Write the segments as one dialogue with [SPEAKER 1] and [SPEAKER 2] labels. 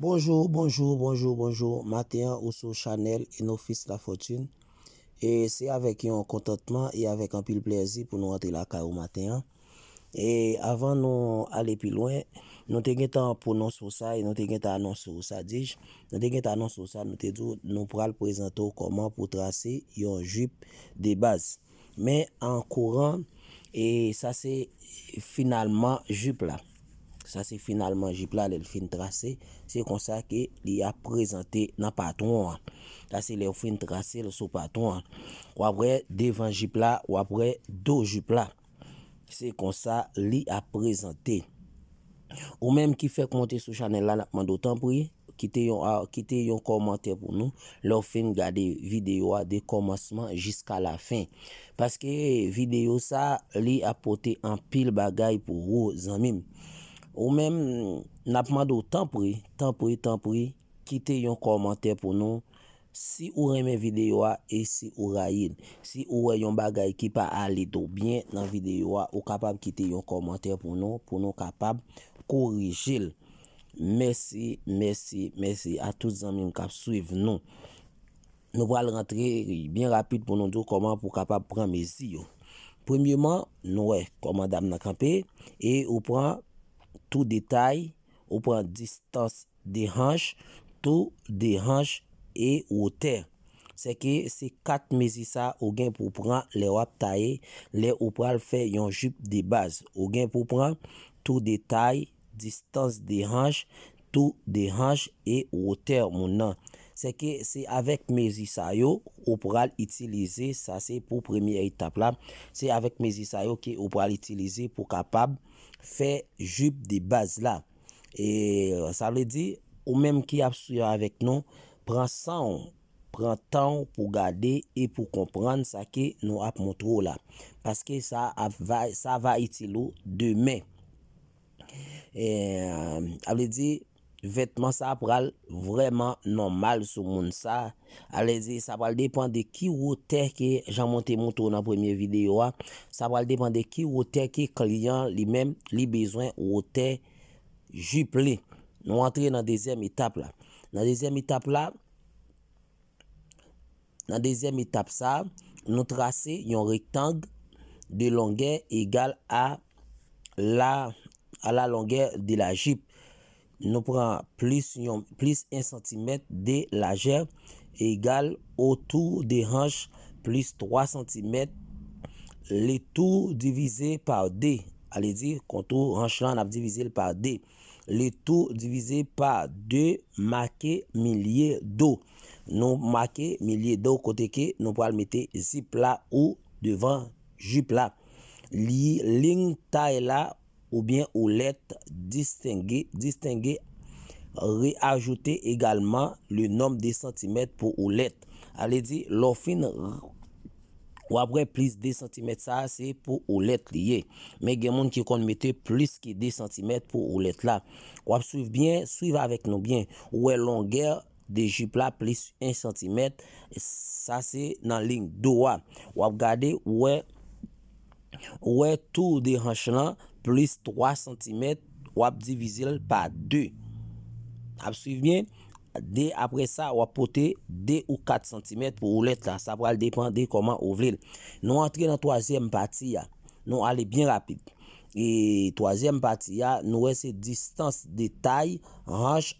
[SPEAKER 1] Bonjou, bonjou, bonjou, bonjou Maten ou sou chanel in ofis la fotin E se avek yon kontatman E avek an pil plezi pou nou ante la ka ou maten E avan nou ale pi lwen Nou te gen tan pou nou sou sa E nou te gen tan nou sou sa dij Nou te gen tan nou sou sa Nou te djou nou pral prezento Koman pou trase yon jup de baz Men an kouran E sa se finalman jup la Sa se finalman jip la lè l fin trase Se konsa ke li ap prezante nan patron an Sa se lè l fin trase l sou patron an Ou apre devan jip la ou apre do jip la Se konsa li ap prezante Ou menm ki fe konte sou chanel la Man do tan priye Kite yon komante ah, pou nou Lò fin gade videyo a de komanseman jiska la fin Paske videyo sa li apote an pil bagay pou wou zanmim Ou men, napman do, tanpri, tanpri, tanpri, kite yon komantè pou nou, si ou reme videyo a, e si ou rayin, si ou re yon bagay ki pa alido, bien nan videyo a, ou kapab kite yon komantè pou nou, pou nou kapab korijil. Mersi, mersi, mersi, a tout zanmim kap suiv nou. Nou val rentre, bien rapit pou nou do, pou kapab pran mesi yo. Premyeman, nou we, komandam nan kampe, e ou pran, tou detay, ou pran distans de ranj, tou de ranj e wotey. Se ke se kat mezi sa ou gen pou pran le wap taye, le ou pran fe yon jup de baz. Ou gen pou pran tou detay, distans de ranj, tou de ranj e wotey mounan. Se ke se avek mezi sa yo, ou pran itilize, sa se pou premye etap la, se avek mezi sa yo ki ou pran itilize pou kapab Fè jup di baz la. E sa vle di. Ou menm ki ap sou ya avek nou. Pran san. Pran tan pou gade. E pou kompran sa ki nou ap moutrou la. Paske sa va iti lou. Demè. E vle di. Vetman sa pral vreman normal sou moun sa. Ale zi, sa pral depan de ki wote ki, jan monte moun tou nan premye videyo a. Sa pral depan de ki wote ki klian li men li bezwen wote jip li. Nou antre nan dezem etape la. Nan dezem etape la, nan dezem etape sa, nou trase yon rektang de longen egal a la longen de la jip. Nou pran plus 1 cm de la jèv Egal non ou tou de ranj Plus 3 cm Le tou divize par de Ale di kontou ranj lan ap divize par de Le tou divize par de Make milie do Nou make milie do koteke Nou pran mette zipla ou devan jip la Li ling tae la Ou bien ou let distingue Distingue Reajoute egalman Le nom de sentimet pou ou let Ale di lo fin Ou apre plis de sentimet Sa se pou ou let liye Me genmoun ki kon mette plis ki de sentimet Pou ou let la Ou ap suive bien Ou e longer de jip la plis 1 sentimet Sa se nan ling do a Ou ap gade ou e Ou e tou de hanchelan Plis 3 cm wap divizil pa 2 Apsuiv bien De apre sa wap pote 2 ou 4 cm pou ou let la Sa pral depande koman ou vle Nou antre nan 3e pati ya Nou ale bien rapide E 3e pati ya nou we se distans de tay Ranj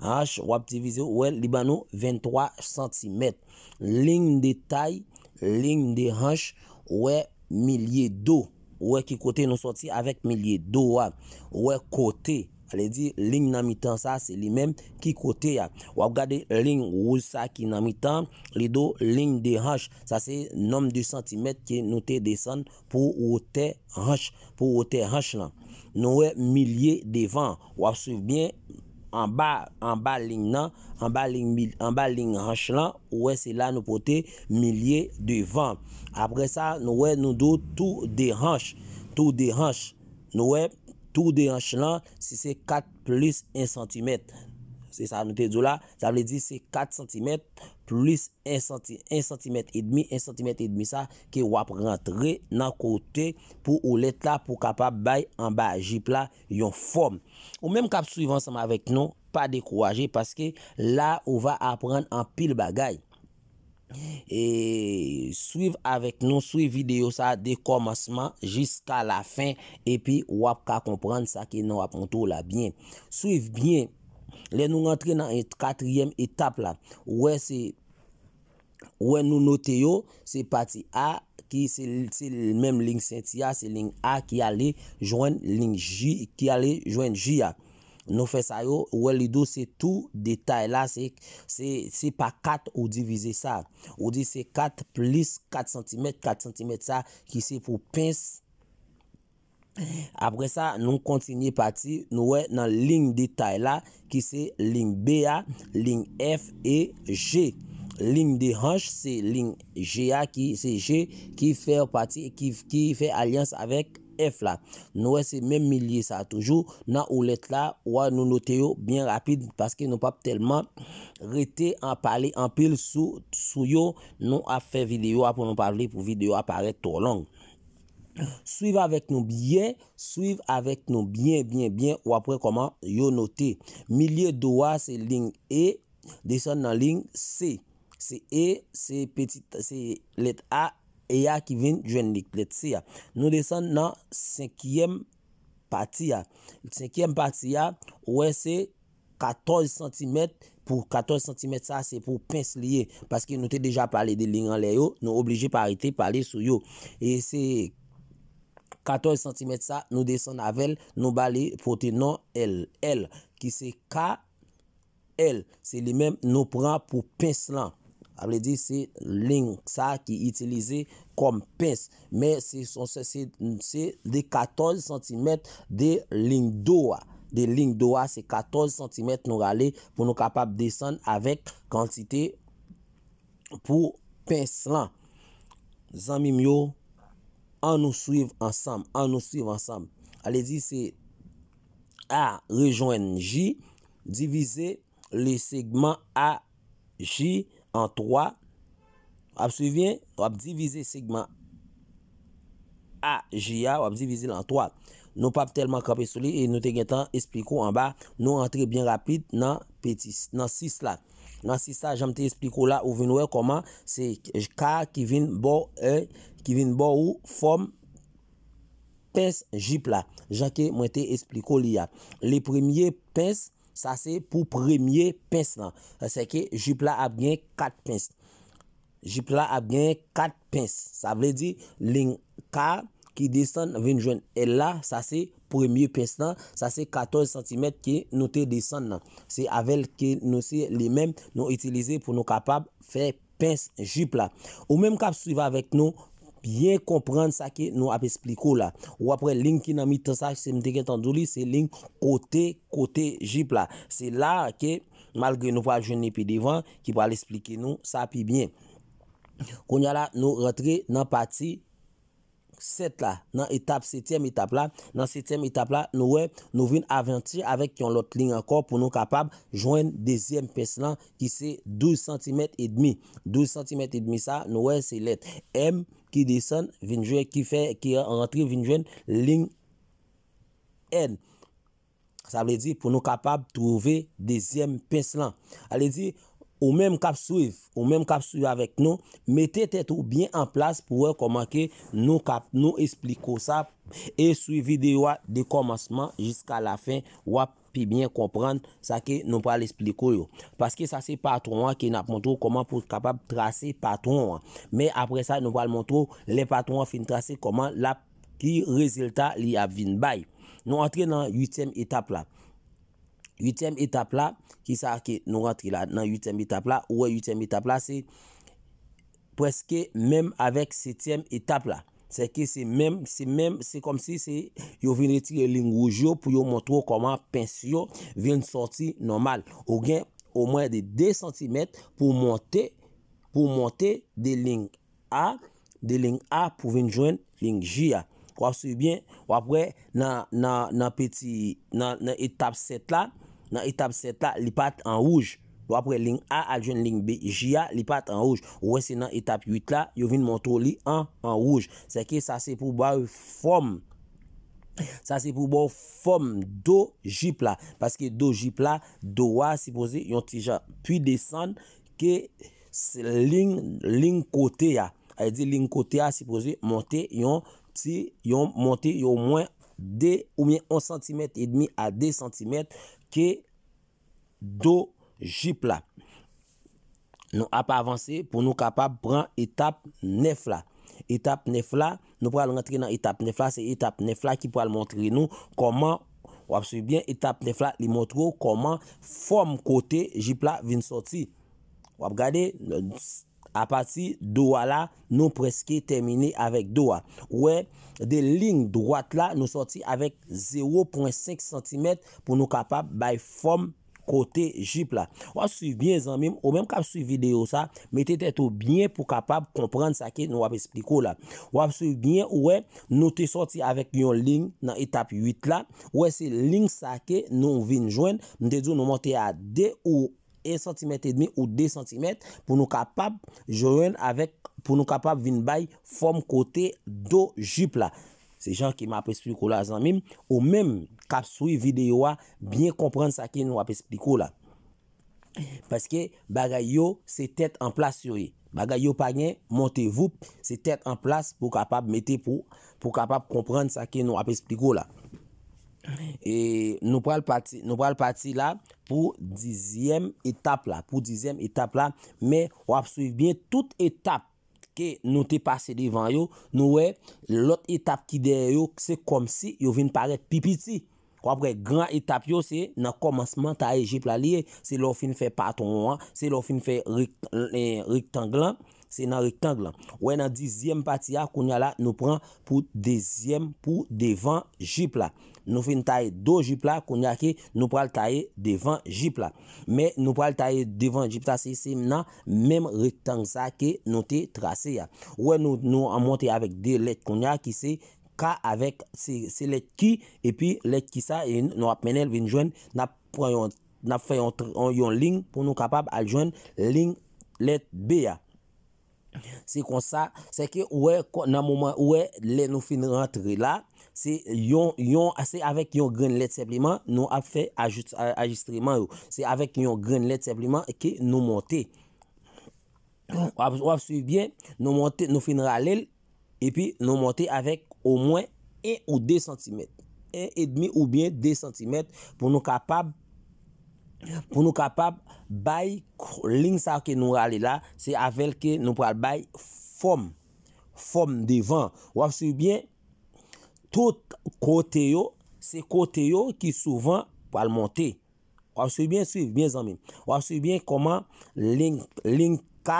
[SPEAKER 1] Ranj wap divizil Ouwe libanou 23 cm Ling de tay Ling de ranj Ouwe milye do Ouè ki kote nou soti avèk milye do wak. Ouè kote, alè di, ling nan mi tan sa, se li mèm ki kote yak. Wap gade ling wousa ki nan mi tan, li do ling de hansh. Sa se nom di sentimet ki nou te desen pou wote hansh. Po wote hansh lan. Nou wè milye devan. Wap soubien... An ba ling nan, an ba ling ranj lan, ouwe se la nou pote milye de van. Apre sa nou we nou do tou de ranj, tou de ranj, nou we tou de ranj lan se se 4 plus 1 cm. Se sa nou te do la, sa vle di se 4 cm plus 1 cm et demi, 1 cm et demi sa ke wap rentre nan kote pou ou let la pou kapap bay an ba jip la yon form. Ou menm kap suyvan sama vek nou, pa dekouwaje, paske la ou va apren an pil bagay. E suyv avek nou, suyv videyo sa dekomanseman jiska la fin, epi wap ka kompren sa ke nou apontou la bien. Suyv bien. Le nou ngan tre nan e katriyem etape la. Ouwe se, ouwe nou note yo, se pati A, ki se menm ling senti ya, se ling A ki ale jwen ling J, ki ale jwen J ya. Nou fe sa yo, ouwe li do se tou detay la, se pa kat ou divize sa. Ou di se kat plis kat sentimet, kat sentimet sa, ki se pou pens sa. apre sa nou kontinye pati nou we nan ling detay la ki se ling B A, ling F E G ling de hansh se ling G A ki se G ki fe pati ki fe alians avek F la nou we se menmilye sa toujou nan ou let la ou a nou note yo bien rapide paske nou pap telman rete an pale an pil sou yo nou a fe video a pou nou pale pou video a pare to long Suiv avèk nou byen Suiv avèk nou byen, byen, byen Ou apre koman yo note Milye do a se ling e Desen nan ling se Se e, se petite Se let a, e ya ki vin Jwen lik let se ya Nou desen nan senkyem pati ya Senkyem pati ya Ou e se 14 cm Pour 14 cm sa se pou pens liye Paske nou te deja pale de ling an le yo Nou oblige parete pale sou yo E se 14 14 cm sa nou desen avèl nou balè fote nan el. El ki se ka el. Se li mèm nou pran pou pens lan. Able di se ling sa ki itilize kom pens. Me se son se se de 14 cm de ling doa. De ling doa se 14 cm nou galè pou nou kapap desen avèk kantite pou pens lan. Zan mi myo... An nou suiv ansam. An nou suiv ansam. Ale di se a rejoen j, divize le segman a j an 3. Wap suivien, wap divize segman a j a, wap divize l an 3. Nou pap telman kapi soli e nou te gen tan espliko an ba. Nou antre bien rapide nan 6 la. Nan 6 la janm te espliko la ou vinwe koman. Se ka ki vin bo ou fom pens jip la. Janke mwen te espliko li ya. Le premye pens sa se pou premye pens la. Sa se ki jip la ap gen 4 pens. Jip la ap gen 4 pens. Sa vle di ling ka. ki desen ven jwen el la, sa se premye pes nan, sa se 14 cm ki nou te desen nan. Se avel ki nou se li men nou itilize pou nou kapab fe pes jip la. Ou menm kap su va vek nou, bien kompren sa ki nou ap espliko la. Ou apre ling ki nan mi tan sa, se mdeket an do li se ling kote, kote jip la. Se la ke, malge nou pa jwen ne pi devan, ki pa al esplike nou, sa pi bien. Konya la, nou retre nan pati set la nan etap setyem etap la nan setyem etap la noue nou vin avanti avek yon lot ling akor pou nou kapab jwen dezyen peslan ki se 12 cm et demi 12 cm et demi sa noue se let M ki disen vin jwen ki fe ki an rentri vin jwen ling N pou nou kapab touve dezyen peslan ale di Ou menm kap suive, ou menm kap suive avèk nou, mette tèt ou byen an plas pou wè koman ke nou kap nou espliko sa e sui videyo de komansman jiska la fin wè pi byen kompran sa ke nou pal espliko yo. Paske sa se patron wè ki nap montrou koman pou kapab trase patron wè, me apre sa nou pal montrou le patron wè fin trase koman la ki rezultat li ap vin bay. Nou antre nan yutem etaplap. 8e etape la, ki sa a ke nou rentri la nan 8e etape la, ouwe 8e etape la, se preske mem avèk 7e etape la. Se ke se mem, se mem, se kom si se yo vin retire ling roujyo pou yo montrou koman pensyo vin sorti normal. Ou gen, ou mwen de 2 cm pou monte, pou monte de ling A, de ling A pou vin jwen ling J. Kwa sou bien, wapwe nan peti, nan etape 7 la, nan etap 7 la, li pat an rouj. Ou apre, ling A aljen ling B, ji a, li pat an rouj. Ou wè se nan etap 8 la, yo vin montou li an an rouj. Se ke sa se pou bò fòm, sa se pou bò fòm do jip la. Paske do jip la, do wè se pose yon ti jan. Pwi desan ke ling ling kote ya. Ay e di ling kote ya se pose yon ti, yon monte yon mwen de ou mwen 1 cm et demi a 2 cm ke do jip la. Nou ap avanse pou nou kapap pran etap nef la. Etap nef la, nou pou al rentre nan etap nef la, se etap nef la ki pou al montre nou koman, wap soubyen, etap nef la li montro koman fom kote jip la vin soti. Wap gade, wap gade, A pati doua la nou preske termine avèk doua. Ouè, de ling drouat la nou soti avèk 0.5 cm pou nou kapap bay fòm kote jip la. Ouè, suiv bien zanmim. Ou mèm kap suiv video sa, mette tetou bine pou kapap komprenne sa ke nou ap espliko la. Ouè, nou te soti avèk yon ling nan etap 8 la. Ouè, se ling sa ke nou vin jwen. Mwen te di nou motè a 2 ou 1. 1 cm et demi ou 2 cm pou nou kapap jwen avek pou nou kapap vin bay fom kote do jip la se jan ki m apespliko la azan mim ou mem kapsoui videyo a bie komprende sa ki nou apespliko la paske bagay yo se tet en plas yoy bagay yo pagnen monte vou se tet en plas pou kapap mette pou kapap komprende sa ki nou apespliko la E nou pral pati la pou dizyem etape la, pou dizyem etape la, me wap suy bin tout etape ke nou te pase devan yo, nou we lot etape ki der yo, se kom si yo vin pare pipiti. Kwa pre, gran etape yo se nan komanseman ta e jip la liye, se lo fin fe paton wan, se lo fin fe e, rektanglan, se nan rektanglan. We nan dizyem pati ya koun ya la nou pran pou dizyem pou devan jip la. Nou fin taye do jip la koun ya ki nou pral taye devan jip la. Me nou pral taye devan jip la se se mna mem rektang sa ke nou te trase ya. Ouwe nou an monti avek de let koun ya ki se ka avek se let ki epi let ki sa. E nou ap menel vin jwen nap fay yon ling pou nou kapab al jwen ling let be ya. Se kon sa se ke ouwe nou fin rentre la. Se avèk yon gren let sepliman, nou ap fè ajistriman yo. Se avèk yon gren let sepliman, ke nou montè. Wap soubyen, nou fin ralèl, epi nou montè avèk ou mwen 1 ou 2 cm. 1,5 ou bien 2 cm, pou nou kapab bay ling sa ke nou ralè la, se avèl ke nou pral bay fòm, fòm devan. Wap soubyen, Tout kote yo, se kote yo ki souvan pal monte. Wap soubien, soubien, wap soubien koman linka,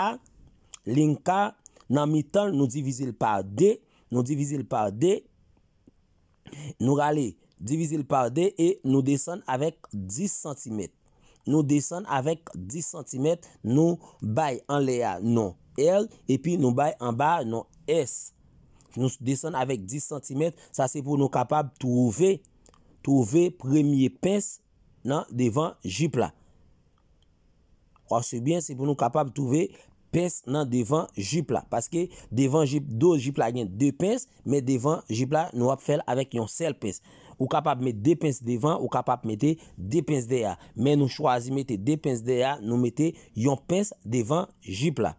[SPEAKER 1] linka nan mitan nou divizil pa de, nou divizil pa de, nou gale divizil pa de e nou desen avèk 10 cm. Nou desen avèk 10 cm, nou bay an lea, non nou el, epi nou bay an ba, nou es. nou desen avèk 10 cm, sa se pou nou kapab touve, touve premye pens nan devan jip la. Or sebyen, se pou nou kapab touve pens nan devan jip la. Paske devan jip, do jip la, gen devan jip la, nou ap fèl avèk yon sel pens. Ou kapab mette devan, ou kapab mette devan jip la. Men nou chwazi mette devan jip la, nou mette yon pens devan jip la.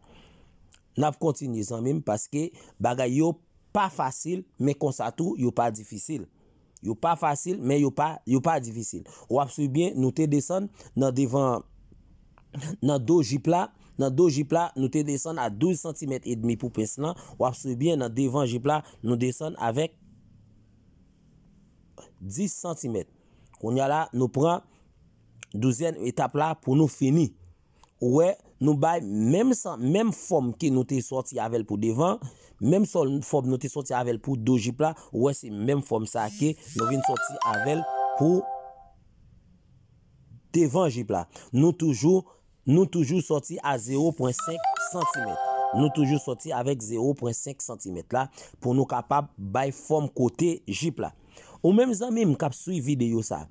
[SPEAKER 1] Nap kontinisan mèm, paske bagay yo, Pa fasil, me konsa tou, yo pa difisil. Yo pa fasil, men yo pa difisil. Wap soubyen nou te desen nan devan nan dou jip la. Nan dou jip la, nou te desen a 12 cm et demi pou pes nan. Wap soubyen nan devan jip la, nou desen avek 10 cm. Koun ya la, nou pran douzen etapla pou nou fini. Ouwe. Nou bay mèm sè, mèm fòm ki nou te sòti avel pou devan, mèm sòl fòm nou te sòti avel pou do jip la, wè si mèm fòm sè ake, nou vin sòti avel pou devan jip la. Nou toujou, nou toujou sòti a 0.5 cm, nou toujou sòti avek 0.5 cm la pou nou kapab bay fòm kote jip la. Ou mèm zan mèm kap sou videyo sa,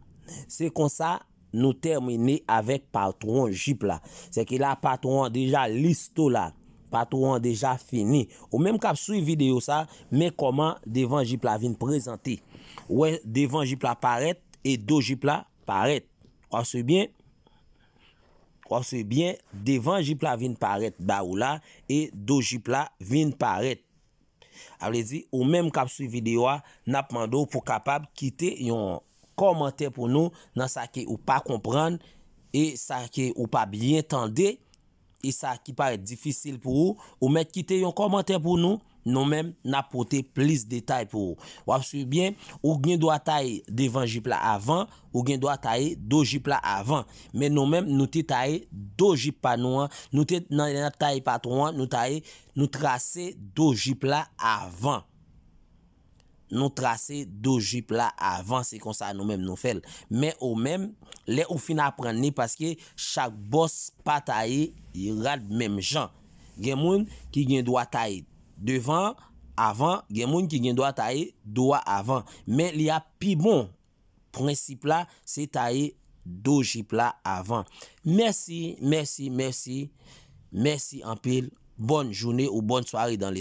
[SPEAKER 1] se kon sa... nou termine avèk patrouan jip la. Se ki la patrouan deja listo la. Patrouan deja fini. Ou mèm kap sou videyo sa, mèk koman devan jip la vin prezante. Ouè, devan jip la paret, e do jip la paret. Kwa se bien, kwa se bien, devan jip la vin paret ba ou la, e do jip la vin paret. A vle di, ou mèm kap sou videyo a, nap mandou pou kapab kite yon komante pou nou nan sa ki ou pa kompran e sa ki ou pa byen tende e sa ki pa ete difisil pou ou ou men kite yon komante pou nou nou men napote plis detay pou ou wap suy bien ou gen do a tay devan jip la avan ou gen do a tay do jip la avan men nou men nou te tay do jip pa nou an nou te nan yon tay patrou an nou tay nou trase do jip la avan Nou trase dou jip la avan, se konsa nou men nou fel. Men ou men, le ou fin apren ni, paske chak bos pa tae, yil rad menm jan. Gen moun ki gen doa tae devan, avan, gen moun ki gen doa tae, doa avan. Men li api bon, prinsip la, se tae dou jip la avan. Mersi, mersi, mersi, mersi anpil. Bonne jouni ou bonne swari dan le.